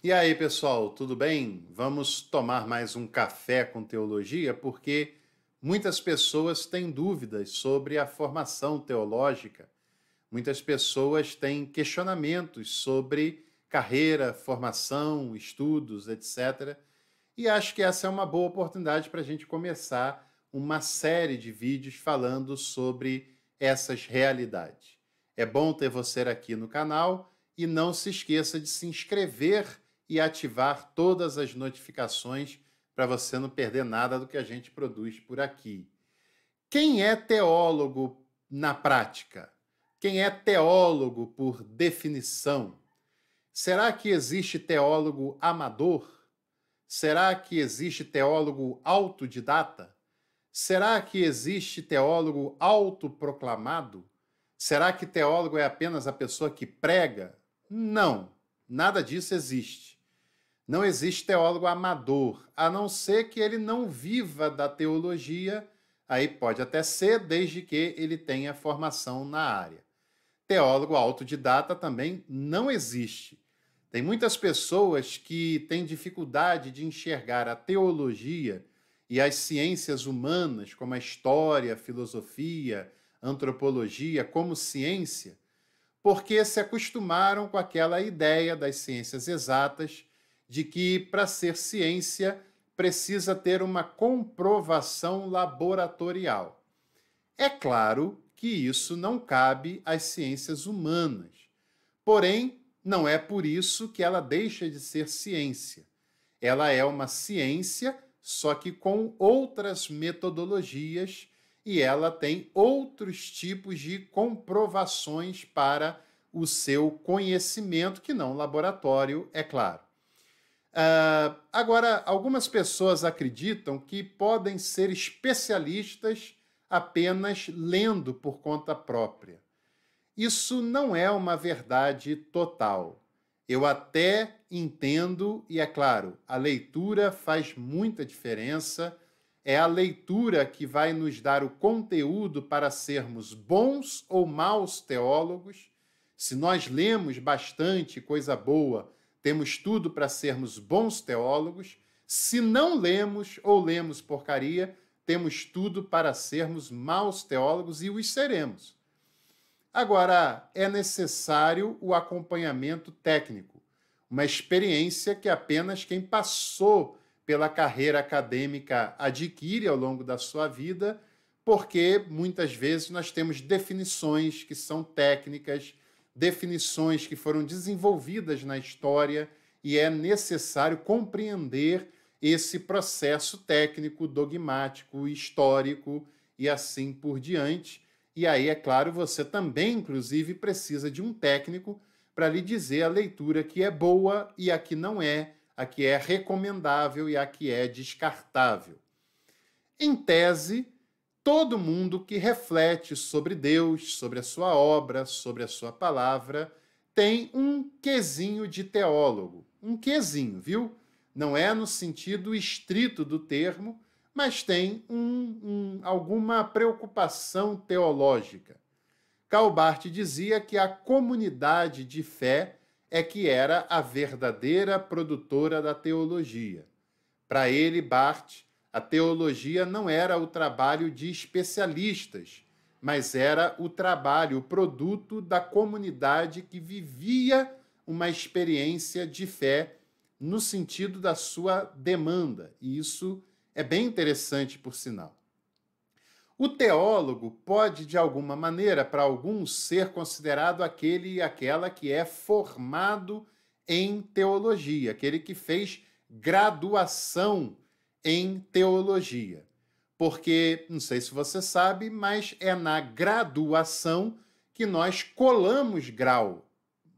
E aí, pessoal, tudo bem? Vamos tomar mais um café com teologia porque muitas pessoas têm dúvidas sobre a formação teológica. Muitas pessoas têm questionamentos sobre carreira, formação, estudos, etc. E acho que essa é uma boa oportunidade para a gente começar uma série de vídeos falando sobre essas realidades. É bom ter você aqui no canal e não se esqueça de se inscrever e ativar todas as notificações para você não perder nada do que a gente produz por aqui. Quem é teólogo na prática? Quem é teólogo por definição? Será que existe teólogo amador? Será que existe teólogo autodidata? Será que existe teólogo autoproclamado? Será que teólogo é apenas a pessoa que prega? Não, nada disso existe. Não existe teólogo amador, a não ser que ele não viva da teologia, aí pode até ser, desde que ele tenha formação na área. Teólogo autodidata também não existe. Tem muitas pessoas que têm dificuldade de enxergar a teologia e as ciências humanas, como a história, a filosofia, antropologia, como ciência, porque se acostumaram com aquela ideia das ciências exatas de que para ser ciência precisa ter uma comprovação laboratorial. É claro que isso não cabe às ciências humanas. Porém, não é por isso que ela deixa de ser ciência. Ela é uma ciência, só que com outras metodologias e ela tem outros tipos de comprovações para o seu conhecimento, que não laboratório, é claro. Uh, agora, algumas pessoas acreditam que podem ser especialistas apenas lendo por conta própria. Isso não é uma verdade total. Eu até entendo, e é claro, a leitura faz muita diferença. É a leitura que vai nos dar o conteúdo para sermos bons ou maus teólogos. Se nós lemos bastante coisa boa, temos tudo para sermos bons teólogos. Se não lemos ou lemos porcaria, temos tudo para sermos maus teólogos e os seremos. Agora, é necessário o acompanhamento técnico, uma experiência que apenas quem passou pela carreira acadêmica adquire ao longo da sua vida, porque muitas vezes nós temos definições que são técnicas, definições que foram desenvolvidas na história e é necessário compreender esse processo técnico, dogmático, histórico e assim por diante. E aí, é claro, você também, inclusive, precisa de um técnico para lhe dizer a leitura que é boa e a que não é, a que é recomendável e a que é descartável. Em tese, todo mundo que reflete sobre Deus, sobre a sua obra, sobre a sua palavra, tem um quezinho de teólogo. Um quezinho, viu? Não é no sentido estrito do termo, mas tem um, um, alguma preocupação teológica. Calbart dizia que a comunidade de fé é que era a verdadeira produtora da teologia. Para ele, Barth, a teologia não era o trabalho de especialistas, mas era o trabalho, o produto da comunidade que vivia uma experiência de fé no sentido da sua demanda. E isso é bem interessante, por sinal. O teólogo pode, de alguma maneira, para alguns, ser considerado aquele e aquela que é formado em teologia, aquele que fez graduação em teologia. Porque, não sei se você sabe, mas é na graduação que nós colamos grau.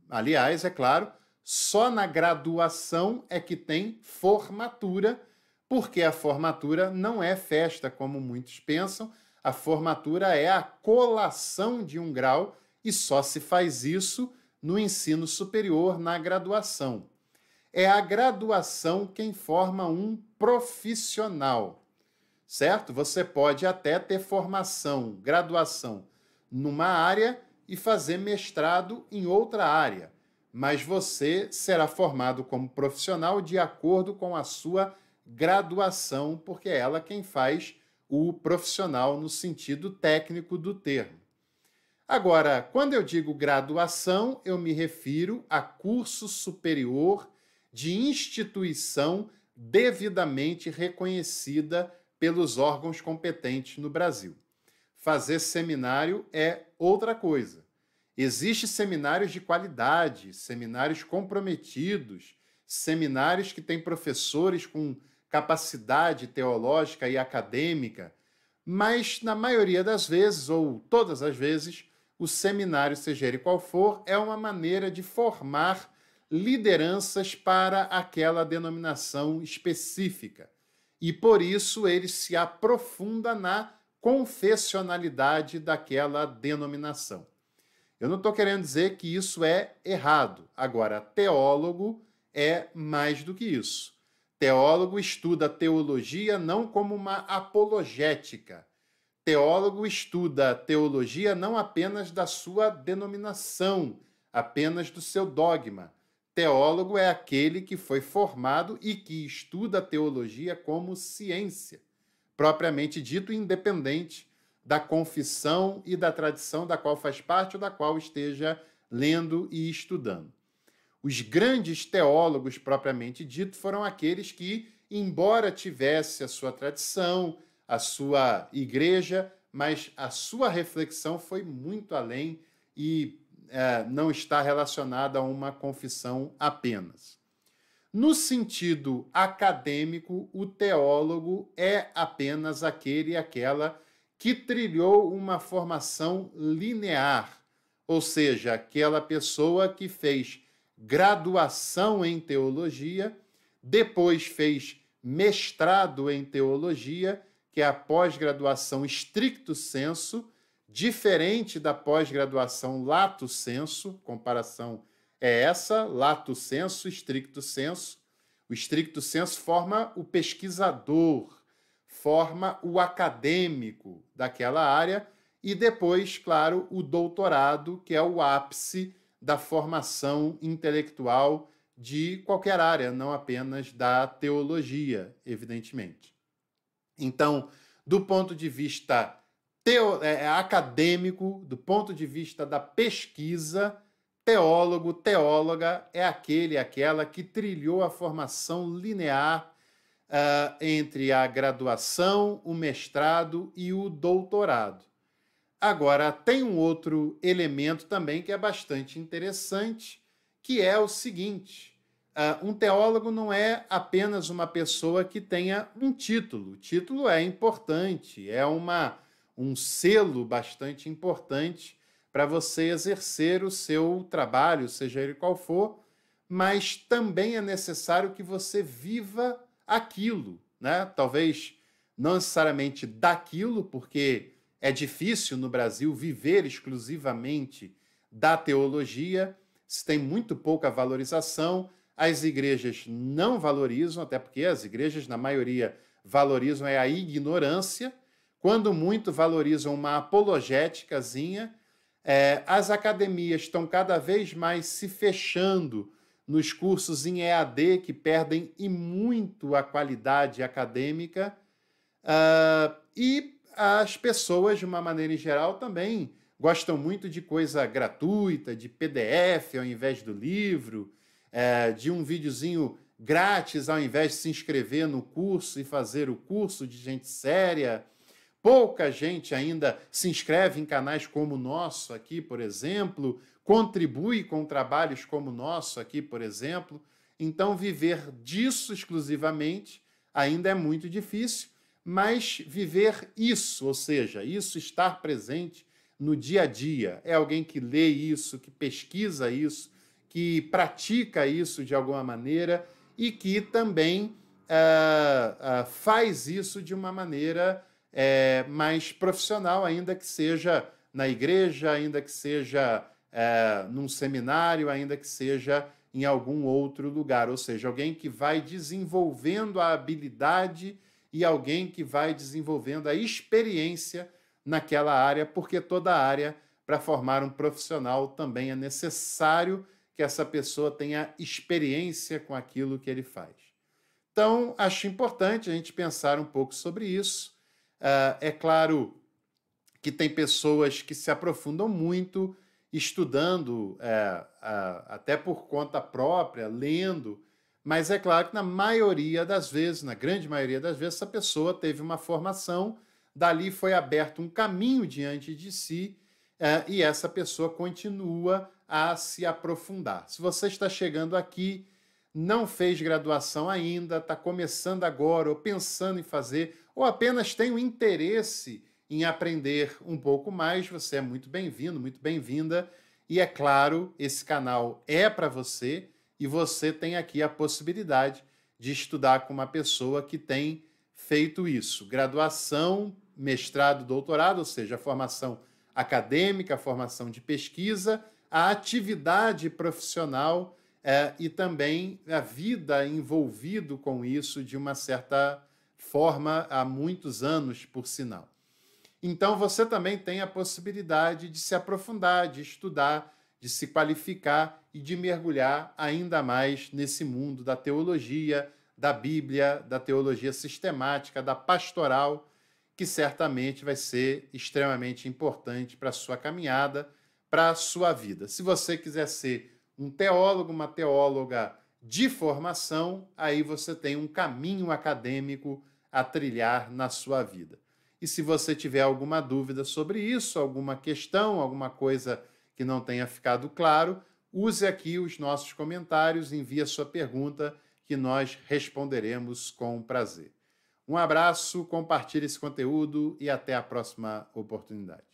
Aliás, é claro, só na graduação é que tem formatura, porque a formatura não é festa, como muitos pensam. A formatura é a colação de um grau e só se faz isso no ensino superior, na graduação é a graduação quem forma um profissional, certo? Você pode até ter formação, graduação numa área e fazer mestrado em outra área, mas você será formado como profissional de acordo com a sua graduação, porque é ela quem faz o profissional no sentido técnico do termo. Agora, quando eu digo graduação, eu me refiro a curso superior de instituição devidamente reconhecida pelos órgãos competentes no Brasil. Fazer seminário é outra coisa. Existem seminários de qualidade, seminários comprometidos, seminários que têm professores com capacidade teológica e acadêmica, mas na maioria das vezes, ou todas as vezes, o seminário, seja ele qual for, é uma maneira de formar lideranças para aquela denominação específica. E por isso ele se aprofunda na confessionalidade daquela denominação. Eu não estou querendo dizer que isso é errado. Agora, teólogo é mais do que isso. Teólogo estuda teologia não como uma apologética. Teólogo estuda teologia não apenas da sua denominação, apenas do seu dogma Teólogo é aquele que foi formado e que estuda a teologia como ciência, propriamente dito, independente da confissão e da tradição da qual faz parte ou da qual esteja lendo e estudando. Os grandes teólogos, propriamente dito, foram aqueles que, embora tivesse a sua tradição, a sua igreja, mas a sua reflexão foi muito além e é, não está relacionada a uma confissão apenas. No sentido acadêmico, o teólogo é apenas aquele e aquela que trilhou uma formação linear, ou seja, aquela pessoa que fez graduação em teologia, depois fez mestrado em teologia, que é a pós-graduação stricto senso, diferente da pós-graduação lato senso, comparação é essa, lato senso, estricto senso. O estricto senso forma o pesquisador, forma o acadêmico daquela área e depois, claro, o doutorado, que é o ápice da formação intelectual de qualquer área, não apenas da teologia, evidentemente. Então, do ponto de vista teo, é, é, acadêmico, do ponto de vista da pesquisa, teólogo, teóloga é aquele, aquela que trilhou a formação linear uh, entre a graduação, o mestrado e o doutorado. Agora, tem um outro elemento também que é bastante interessante, que é o seguinte: uh, um teólogo não é apenas uma pessoa que tenha um título. O título é importante, é uma um selo bastante importante para você exercer o seu trabalho, seja ele qual for, mas também é necessário que você viva aquilo, né? Talvez não necessariamente daquilo, porque é difícil no Brasil viver exclusivamente da teologia, se tem muito pouca valorização, as igrejas não valorizam, até porque as igrejas, na maioria, valorizam é a ignorância, quando muito valorizam uma apologéticazinha. É, as academias estão cada vez mais se fechando nos cursos em EAD que perdem e muito a qualidade acadêmica. Uh, e as pessoas, de uma maneira em geral, também gostam muito de coisa gratuita, de PDF ao invés do livro, é, de um videozinho grátis ao invés de se inscrever no curso e fazer o curso de gente séria. Pouca gente ainda se inscreve em canais como o nosso aqui, por exemplo, contribui com trabalhos como o nosso aqui, por exemplo. Então, viver disso exclusivamente ainda é muito difícil, mas viver isso, ou seja, isso estar presente no dia a dia, é alguém que lê isso, que pesquisa isso, que pratica isso de alguma maneira e que também uh, uh, faz isso de uma maneira é, mas profissional, ainda que seja na igreja, ainda que seja é, num seminário, ainda que seja em algum outro lugar. Ou seja, alguém que vai desenvolvendo a habilidade e alguém que vai desenvolvendo a experiência naquela área, porque toda área, para formar um profissional, também é necessário que essa pessoa tenha experiência com aquilo que ele faz. Então, acho importante a gente pensar um pouco sobre isso Uh, é claro que tem pessoas que se aprofundam muito estudando, uh, uh, até por conta própria, lendo, mas é claro que na maioria das vezes, na grande maioria das vezes, essa pessoa teve uma formação, dali foi aberto um caminho diante de si é, e essa pessoa continua a se aprofundar. Se você está chegando aqui, não fez graduação ainda, está começando agora ou pensando em fazer, ou apenas tem o interesse em aprender um pouco mais, você é muito bem-vindo, muito bem-vinda. E é claro, esse canal é para você e você tem aqui a possibilidade de estudar com uma pessoa que tem feito isso. Graduação, mestrado, doutorado, ou seja, a formação acadêmica, a formação de pesquisa, a atividade profissional eh, e também a vida envolvido com isso de uma certa forma há muitos anos, por sinal. Então você também tem a possibilidade de se aprofundar, de estudar, de se qualificar e de mergulhar ainda mais nesse mundo da teologia, da Bíblia, da teologia sistemática, da pastoral, que certamente vai ser extremamente importante para a sua caminhada, para a sua vida. Se você quiser ser um teólogo, uma teóloga de formação, aí você tem um caminho acadêmico a trilhar na sua vida. E se você tiver alguma dúvida sobre isso, alguma questão, alguma coisa que não tenha ficado claro, use aqui os nossos comentários, envie a sua pergunta que nós responderemos com prazer. Um abraço, compartilhe esse conteúdo e até a próxima oportunidade.